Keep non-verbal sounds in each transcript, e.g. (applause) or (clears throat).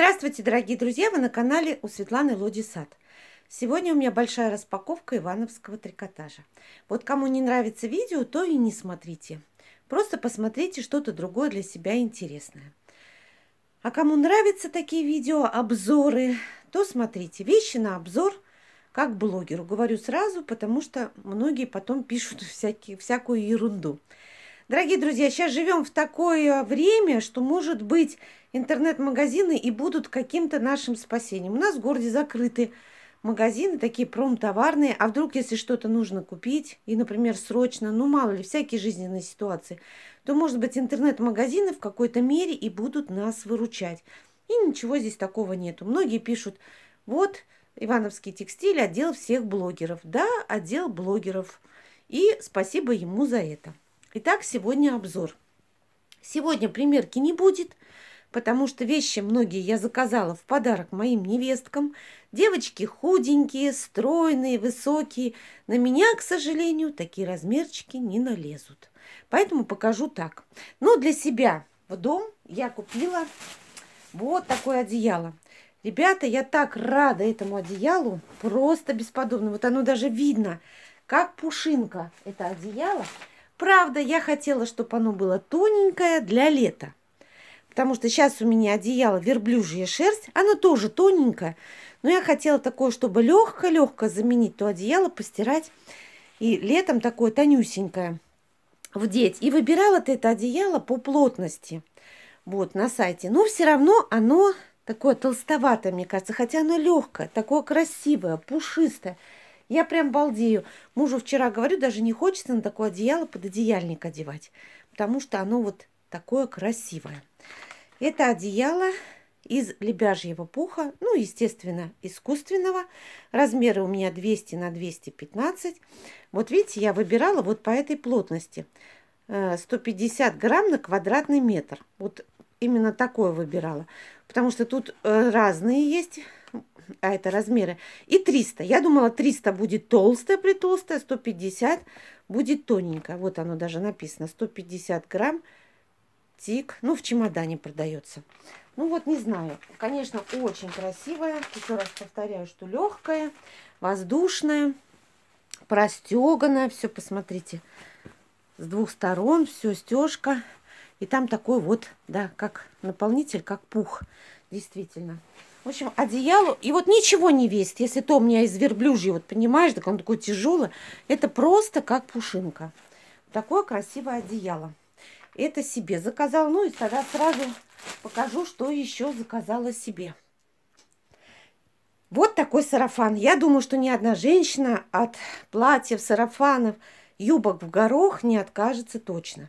Здравствуйте, дорогие друзья! Вы на канале у Светланы Лоди Сад. Сегодня у меня большая распаковка ивановского трикотажа. Вот кому не нравится видео, то и не смотрите. Просто посмотрите что-то другое для себя интересное. А кому нравятся такие видео, обзоры, то смотрите. Вещи на обзор как блогеру. Говорю сразу, потому что многие потом пишут (laughs) всякие, всякую ерунду. Дорогие друзья, сейчас живем в такое а, время, что, может быть, интернет-магазины и будут каким-то нашим спасением. У нас в городе закрыты магазины, такие промтоварные, а вдруг, если что-то нужно купить, и, например, срочно, ну, мало ли, всякие жизненные ситуации, то, может быть, интернет-магазины в какой-то мере и будут нас выручать. И ничего здесь такого нету. Многие пишут, вот, Ивановский текстиль, отдел всех блогеров. Да, отдел блогеров. И спасибо ему за это. Итак, сегодня обзор. Сегодня примерки не будет, потому что вещи многие я заказала в подарок моим невесткам. Девочки худенькие, стройные, высокие. На меня, к сожалению, такие размерчики не налезут. Поэтому покажу так. Но ну, для себя в дом я купила вот такое одеяло. Ребята, я так рада этому одеялу, просто бесподобно. Вот оно даже видно, как пушинка это одеяло. Правда, я хотела, чтобы оно было тоненькое для лета. Потому что сейчас у меня одеяло верблюжья шерсть, оно тоже тоненькое. Но я хотела такое, чтобы легко-легко заменить то одеяло, постирать. И летом такое тонюсенькое вдеть. И выбирала ты это одеяло по плотности. Вот, на сайте. Но все равно оно такое толстоватое, мне кажется. Хотя оно легкое, такое красивое, пушистое. Я прям балдею. Мужу вчера говорю, даже не хочется на такое одеяло под одеяльник одевать, потому что оно вот такое красивое. Это одеяло из лебяжьего пуха, ну, естественно, искусственного. Размеры у меня 200 на 215. Вот видите, я выбирала вот по этой плотности. 150 э, грамм на квадратный метр. Вот именно такое выбирала. Потому что тут э, разные есть, а это размеры. И 300. Я думала, 300 будет толстая, притолстая, 150 будет тоненькая. Вот оно даже написано. 150 грамм тик. Ну, в чемодане продается. Ну, вот не знаю. Конечно, очень красивая. Еще раз повторяю, что легкая, воздушная, простеганная. Все, посмотрите. С двух сторон все стежка. И там такой вот, да, как наполнитель, как пух, действительно. В общем, одеяло, и вот ничего не весит, если то у меня из верблюжья, вот понимаешь, так он такой тяжелый, это просто как пушинка. Такое красивое одеяло. Это себе заказал, ну и тогда сразу покажу, что еще заказала себе. Вот такой сарафан. Я думаю, что ни одна женщина от платьев, сарафанов, юбок в горох не откажется точно.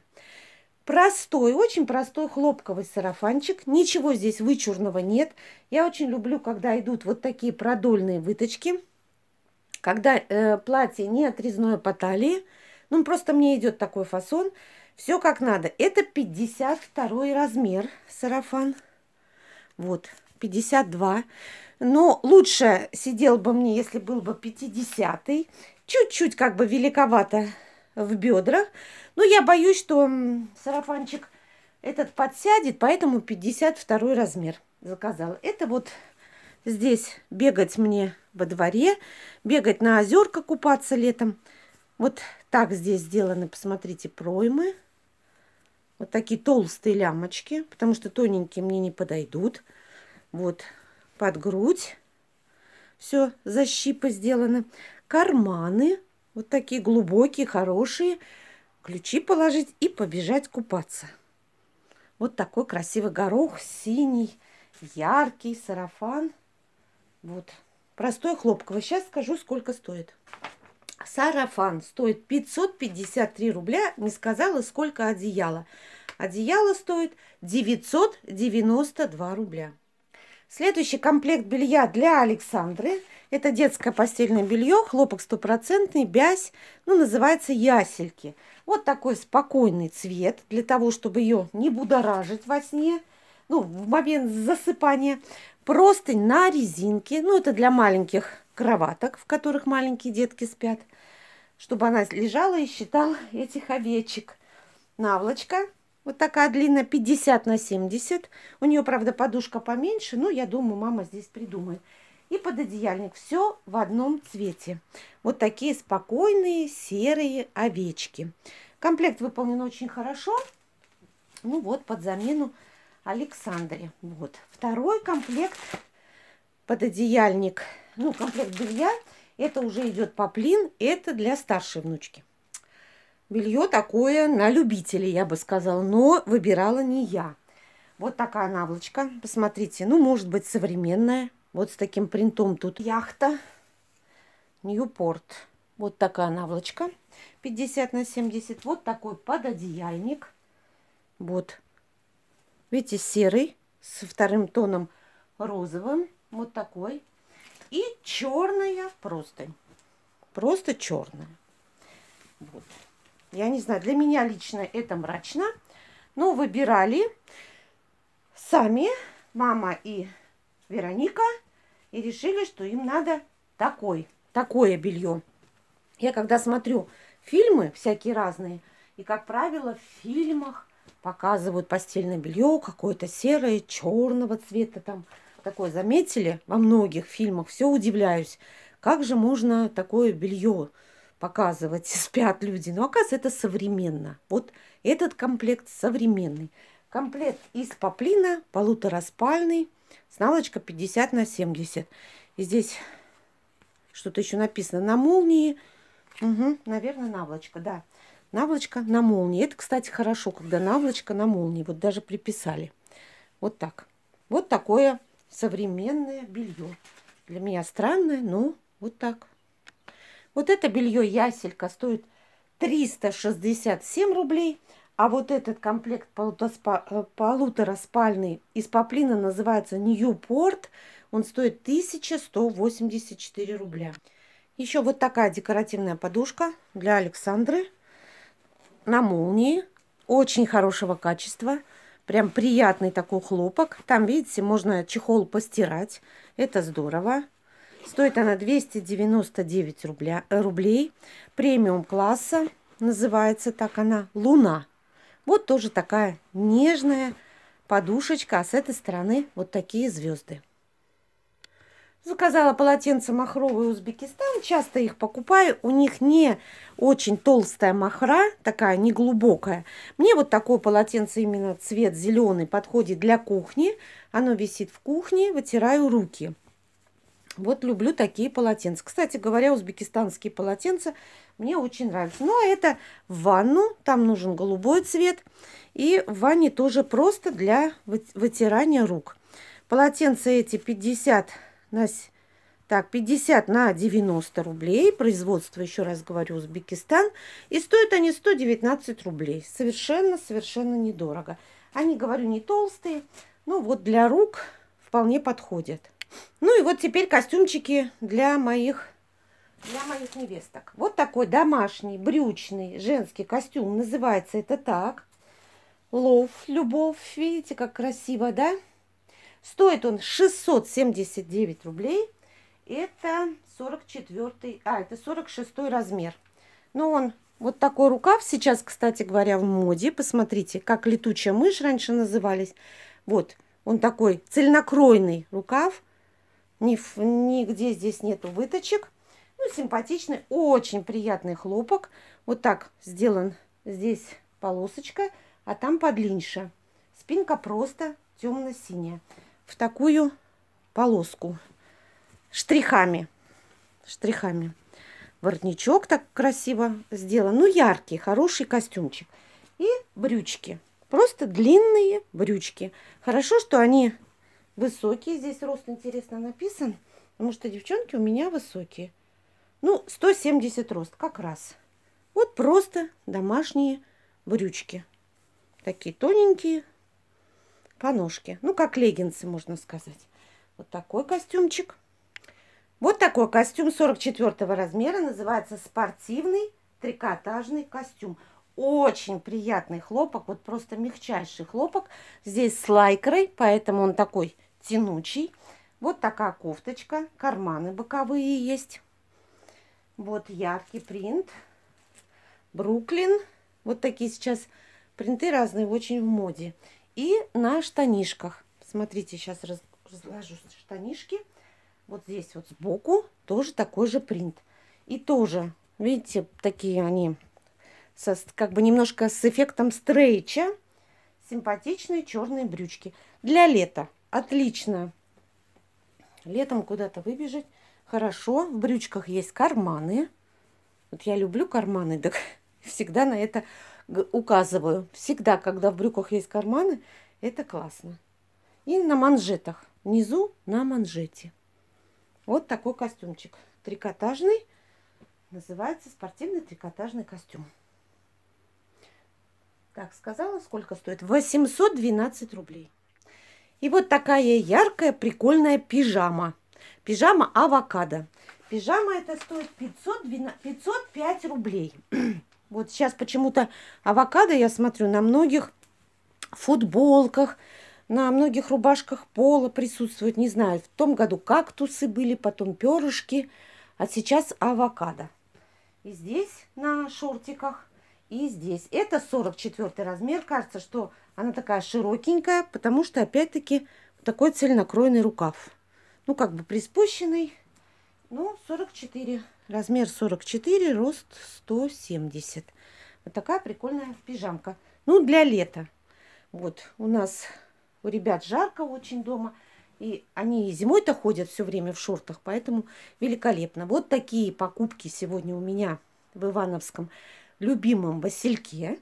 Простой, очень простой хлопковый сарафанчик. Ничего здесь вычурного нет. Я очень люблю, когда идут вот такие продольные выточки. Когда э, платье не отрезное по талии. Ну, просто мне идет такой фасон. Все как надо. Это 52 размер сарафан. Вот, 52. Но лучше сидел бы мне, если был бы 50. Чуть-чуть как бы великовато в бедрах. Но я боюсь, что сарафанчик этот подсядет, поэтому 52 размер заказала. Это вот здесь бегать мне во дворе, бегать на озерка купаться летом. Вот так здесь сделаны, посмотрите, проймы. Вот такие толстые лямочки, потому что тоненькие мне не подойдут. Вот под грудь все защипы сделаны, Карманы вот такие глубокие, хорошие. Ключи положить и побежать купаться. Вот такой красивый горох, синий, яркий сарафан. Вот. Простой хлопковый. Сейчас скажу, сколько стоит. Сарафан стоит 553 рубля. Не сказала, сколько одеяло. Одеяло стоит 992 рубля. Следующий комплект белья для Александры. Это детское постельное белье, хлопок стопроцентный, бязь, ну, называется ясельки. Вот такой спокойный цвет, для того, чтобы ее не будоражить во сне, ну, в момент засыпания. Простынь на резинке, ну, это для маленьких кроваток, в которых маленькие детки спят, чтобы она лежала и считала этих овечек. Наволочка вот такая длина 50 на 70. У нее, правда, подушка поменьше, но я думаю, мама здесь придумает. И пододеяльник. Все в одном цвете. Вот такие спокойные серые овечки. Комплект выполнен очень хорошо. Ну вот, под замену Александре. Вот. Второй комплект пододеяльник. Ну, комплект белья. Это уже идет поплин. Это для старшей внучки. Белье такое на любителей, я бы сказала, но выбирала не я. Вот такая наволочка, посмотрите, ну, может быть, современная. Вот с таким принтом тут яхта, Ньюпорт. Вот такая наволочка, 50 на 70. Вот такой пододеяльник, вот. Видите, серый, со вторым тоном розовым, вот такой. И черная простынь, просто черная. Вот. Я не знаю, для меня лично это мрачно. Но ну, выбирали сами мама и Вероника и решили, что им надо такой, такое белье. Я когда смотрю фильмы всякие разные, и, как правило, в фильмах показывают постельное белье какое-то серое, черного цвета там. Такое заметили во многих фильмах, все удивляюсь. Как же можно такое белье показывать, (laughs) спят люди. Но оказывается, это современно. Вот этот комплект современный. Комплект из поплина, полутораспальный, с наволочкой 50 на 70. И здесь что-то еще написано на молнии. Угу, наверное, наволочка, да. Наволочка на молнии. Это, кстати, хорошо, когда наволочка на молнии. Вот даже приписали. Вот так. Вот такое современное белье. Для меня странное, но вот так. Вот это белье яселька стоит 367 рублей, а вот этот комплект э, полутораспальный из поплина называется Ньюпорт. Он стоит 1184 рубля. Еще вот такая декоративная подушка для Александры на молнии. Очень хорошего качества. Прям приятный такой хлопок. Там, видите, можно чехол постирать. Это здорово. Стоит она 299 рубля, рублей. Премиум класса, называется так она, «Луна». Вот тоже такая нежная подушечка, а с этой стороны вот такие звезды. Заказала полотенце махровые Узбекистан. Часто их покупаю. У них не очень толстая махра, такая неглубокая. Мне вот такое полотенце, именно цвет зеленый, подходит для кухни. Оно висит в кухне, вытираю руки. Вот люблю такие полотенца. Кстати говоря, узбекистанские полотенца мне очень нравятся. Ну, а это в ванну. Там нужен голубой цвет. И в ванне тоже просто для вытирания рук. Полотенца эти 50 на, так, 50 на 90 рублей. Производство, еще раз говорю, Узбекистан. И стоят они 119 рублей. Совершенно-совершенно недорого. Они, говорю, не толстые. Ну, вот для рук вполне подходят. Ну и вот теперь костюмчики для моих, для моих невесток. Вот такой домашний, брючный женский костюм. Называется это так. Лов, любовь. Видите, как красиво, да? Стоит он 679 рублей. Это 44, а, это 46 размер. Но он вот такой рукав сейчас, кстати говоря, в моде. Посмотрите, как летучая мышь раньше назывались. Вот, он такой цельнокройный рукав нигде здесь нету выточек. Ну, симпатичный, очень приятный хлопок. Вот так сделан здесь полосочка, а там подлиннее. Спинка просто темно-синяя. В такую полоску. Штрихами. Штрихами. Воротничок так красиво сделан. Ну, яркий, хороший костюмчик. И брючки. Просто длинные брючки. Хорошо, что они высокие. Здесь рост интересно написан, потому что девчонки у меня высокие. Ну, 170 рост, как раз. Вот просто домашние брючки. Такие тоненькие по ножке. Ну, как леггинсы, можно сказать. Вот такой костюмчик. Вот такой костюм 44 размера. Называется спортивный трикотажный костюм очень приятный хлопок, вот просто мягчайший хлопок. Здесь с лайкрой, поэтому он такой тянучий. Вот такая кофточка, карманы боковые есть. Вот яркий принт. Бруклин. Вот такие сейчас принты разные, очень в моде. И на штанишках. Смотрите, сейчас разложу штанишки. Вот здесь вот сбоку тоже такой же принт. И тоже, видите, такие они со, как бы немножко с эффектом стрейча. Симпатичные черные брючки. Для лета. Отлично. Летом куда-то выбежать. Хорошо. В брючках есть карманы. Вот я люблю карманы, так (laughs) всегда на это указываю. Всегда, когда в брюках есть карманы, это классно. И на манжетах. Внизу на манжете. Вот такой костюмчик. Трикотажный. Называется спортивный трикотажный костюм. Так, сказала, сколько стоит? 812 рублей. И вот такая яркая, прикольная пижама. Пижама авокадо. Пижама это стоит 500, 505 рублей. (clears throat) вот сейчас почему-то авокадо, я смотрю, на многих футболках, на многих рубашках пола присутствует. Не знаю, в том году кактусы были, потом перышки, а сейчас авокадо. И здесь на шортиках и здесь. Это 44 размер. Кажется, что она такая широкенькая, потому что, опять-таки, такой цельнокроенный рукав. Ну, как бы приспущенный. Ну, 44. Размер 44, рост 170. Вот такая прикольная пижамка. Ну, для лета. Вот, у нас у ребят жарко очень дома. И они зимой-то ходят все время в шортах, поэтому великолепно. Вот такие покупки сегодня у меня в Ивановском любимом Васильке.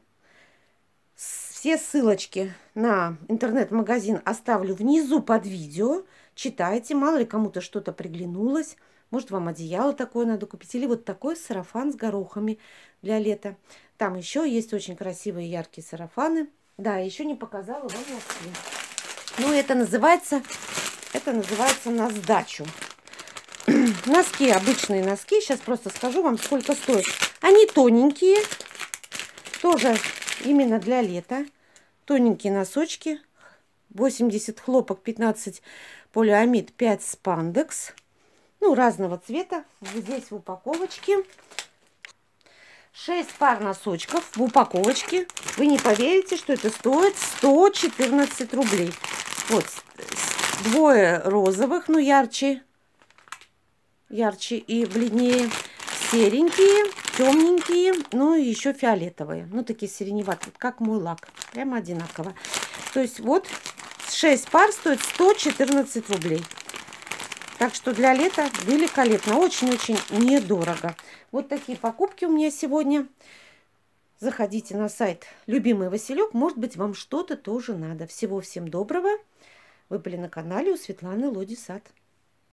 Все ссылочки на интернет-магазин оставлю внизу под видео. Читайте, мало ли кому-то что-то приглянулось. Может, вам одеяло такое надо купить. Или вот такой сарафан с горохами для лета. Там еще есть очень красивые яркие сарафаны. Да, еще не показала вам носки. Ну, это называется, это называется на сдачу. (clears throat) носки, обычные носки. Сейчас просто скажу вам, сколько стоит. Они тоненькие, тоже именно для лета. Тоненькие носочки, 80 хлопок, 15 полиамид, 5 спандекс. Ну, разного цвета. Здесь в упаковочке. 6 пар носочков в упаковочке. Вы не поверите, что это стоит 114 рублей. Вот, двое розовых, но ну, ярче, ярче и бледнее серенькие, темненькие, ну и еще фиолетовые. Ну, такие сиреневатые, как мой лак. Прямо одинаково. То есть вот 6 пар стоит 114 рублей. Так что для лета великолепно. Очень-очень недорого. Вот такие покупки у меня сегодня. Заходите на сайт «Любимый Василек». Может быть, вам что-то тоже надо. Всего всем доброго. Вы были на канале у Светланы Лодисад.